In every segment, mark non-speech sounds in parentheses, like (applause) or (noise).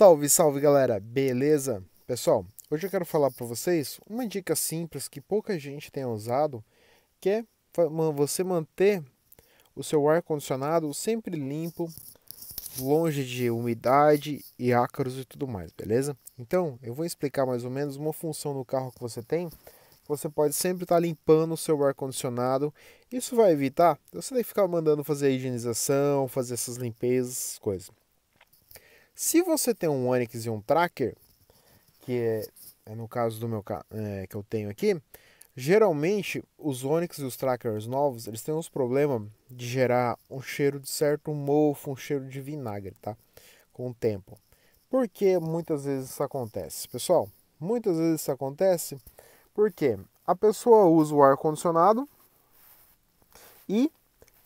Salve, salve galera, beleza? Pessoal, hoje eu quero falar para vocês uma dica simples que pouca gente tem usado, que é você manter o seu ar condicionado sempre limpo, longe de umidade e ácaros e tudo mais, beleza? Então, eu vou explicar mais ou menos uma função do carro que você tem. Você pode sempre estar tá limpando o seu ar condicionado. Isso vai evitar você ficar mandando fazer a higienização, fazer essas limpezas, coisas. Se você tem um Onix e um Tracker, que é, é no caso do meu é, que eu tenho aqui, geralmente os Onix e os Trackers novos, eles têm uns problemas de gerar um cheiro de certo mofo, um cheiro de vinagre, tá? Com o tempo. Por que muitas vezes isso acontece? Pessoal, muitas vezes isso acontece porque a pessoa usa o ar-condicionado e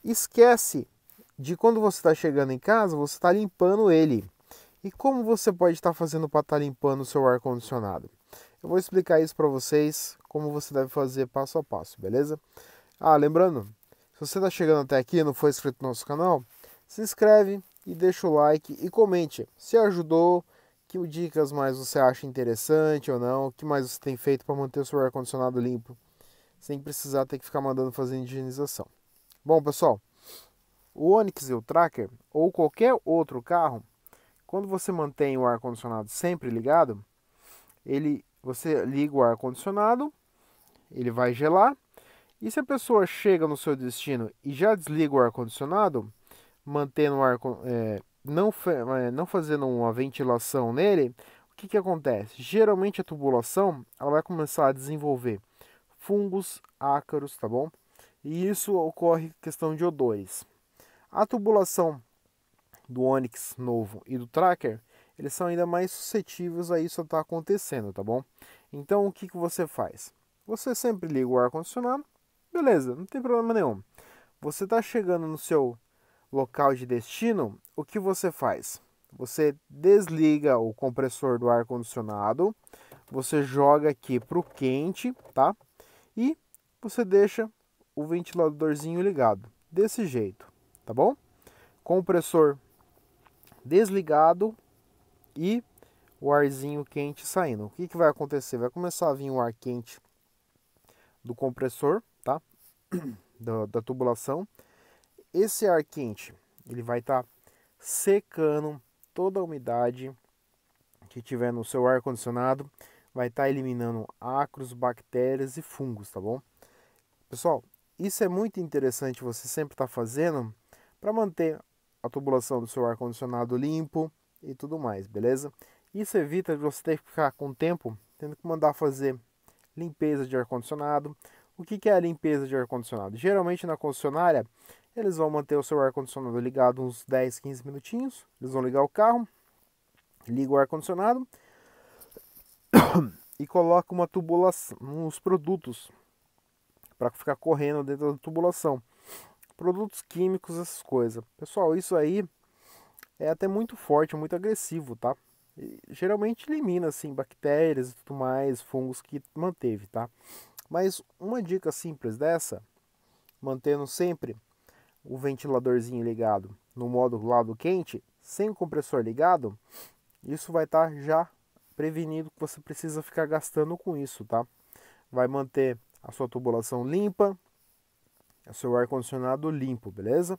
esquece de quando você está chegando em casa, você está limpando ele. E como você pode estar fazendo para estar tá limpando o seu ar-condicionado? Eu vou explicar isso para vocês, como você deve fazer passo a passo, beleza? Ah, lembrando, se você está chegando até aqui e não foi inscrito no nosso canal, se inscreve e deixa o like e comente se ajudou, que dicas mais você acha interessante ou não, o que mais você tem feito para manter o seu ar-condicionado limpo, sem precisar ter que ficar mandando fazer higienização. Bom, pessoal, o Onix e o Tracker, ou qualquer outro carro, quando você mantém o ar condicionado sempre ligado, ele você liga o ar condicionado, ele vai gelar. E se a pessoa chega no seu destino e já desliga o ar condicionado, mantendo o ar é, não, é, não fazendo uma ventilação nele, o que, que acontece? Geralmente a tubulação ela vai começar a desenvolver fungos, ácaros, tá bom? E isso ocorre questão de odores. A tubulação do Onix novo e do Tracker, eles são ainda mais suscetíveis a isso estar tá acontecendo, tá bom? Então o que, que você faz? Você sempre liga o ar-condicionado, beleza, não tem problema nenhum. Você está chegando no seu local de destino, o que você faz? Você desliga o compressor do ar-condicionado, você joga aqui para o quente, tá? E você deixa o ventiladorzinho ligado, desse jeito, tá bom? Compressor desligado e o arzinho quente saindo. O que, que vai acontecer? Vai começar a vir o ar quente do compressor, tá? (coughs) da, da tubulação. Esse ar quente, ele vai estar tá secando toda a umidade que tiver no seu ar condicionado, vai estar tá eliminando acros, bactérias e fungos, tá bom? Pessoal, isso é muito interessante você sempre estar tá fazendo para manter a tubulação do seu ar-condicionado limpo e tudo mais, beleza? Isso evita de você ter que ficar com o tempo tendo que mandar fazer limpeza de ar-condicionado. O que, é a limpeza de ar-condicionado? Geralmente na concessionária eles vão manter o seu ar-condicionado ligado uns 10, 15 minutinhos. Eles vão ligar o carro, liga o ar-condicionado (coughs) e coloca uma tubulação, uns produtos para ficar correndo dentro da tubulação produtos químicos, essas coisas. Pessoal, isso aí é até muito forte, muito agressivo, tá? E, geralmente elimina assim bactérias e tudo mais, fungos que manteve, tá? Mas uma dica simples dessa, mantendo sempre o ventiladorzinho ligado no modo lado quente, sem o compressor ligado, isso vai estar tá já prevenido que você precisa ficar gastando com isso, tá? Vai manter a sua tubulação limpa, é o seu ar-condicionado limpo, beleza?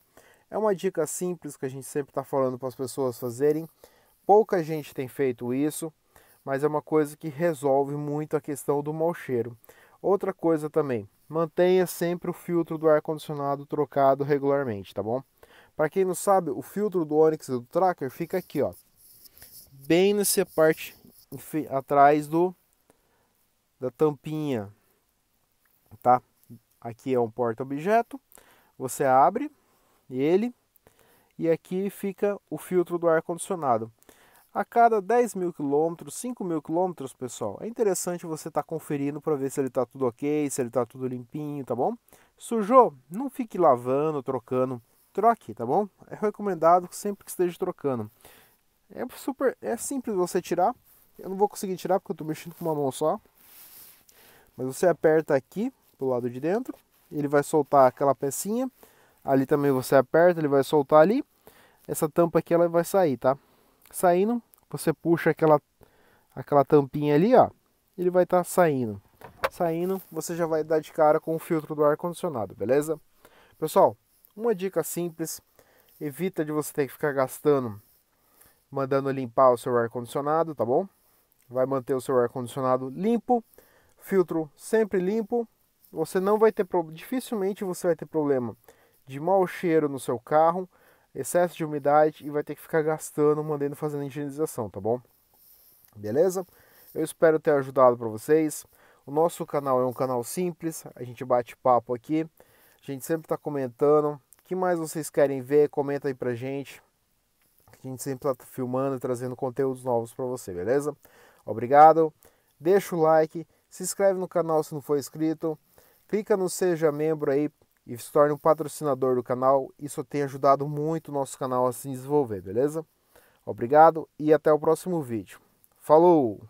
É uma dica simples que a gente sempre está falando para as pessoas fazerem. Pouca gente tem feito isso, mas é uma coisa que resolve muito a questão do mau cheiro. Outra coisa também, mantenha sempre o filtro do ar-condicionado trocado regularmente, tá bom? Para quem não sabe, o filtro do Onix e do Tracker fica aqui, ó. Bem nessa parte atrás do da tampinha, tá? Aqui é um porta-objeto, você abre ele e aqui fica o filtro do ar-condicionado. A cada 10 mil quilômetros, 5 mil quilômetros, pessoal, é interessante você estar tá conferindo para ver se ele está tudo ok, se ele está tudo limpinho, tá bom? Sujou? Não fique lavando, trocando, troque, tá bom? É recomendado sempre que esteja trocando. É super, é simples você tirar. Eu não vou conseguir tirar porque eu estou mexendo com uma mão só. Mas você aperta aqui pro lado de dentro. Ele vai soltar aquela pecinha. Ali também você aperta, ele vai soltar ali. Essa tampa aqui ela vai sair, tá? Saindo, você puxa aquela aquela tampinha ali, ó. Ele vai estar tá saindo. Saindo, você já vai dar de cara com o filtro do ar condicionado, beleza? Pessoal, uma dica simples, evita de você ter que ficar gastando mandando limpar o seu ar condicionado, tá bom? Vai manter o seu ar condicionado limpo, filtro sempre limpo, você não vai ter dificilmente você vai ter problema de mau cheiro no seu carro, excesso de umidade e vai ter que ficar gastando, mandando fazendo higienização, tá bom? Beleza? Eu espero ter ajudado para vocês. O nosso canal é um canal simples, a gente bate papo aqui, a gente sempre está comentando. O que mais vocês querem ver? Comenta aí pra gente. A gente sempre está filmando e trazendo conteúdos novos para você, beleza? Obrigado, deixa o like, se inscreve no canal se não for inscrito. Clica no seja membro aí e se torne um patrocinador do canal. Isso tem ajudado muito o nosso canal a se desenvolver, beleza? Obrigado e até o próximo vídeo. Falou!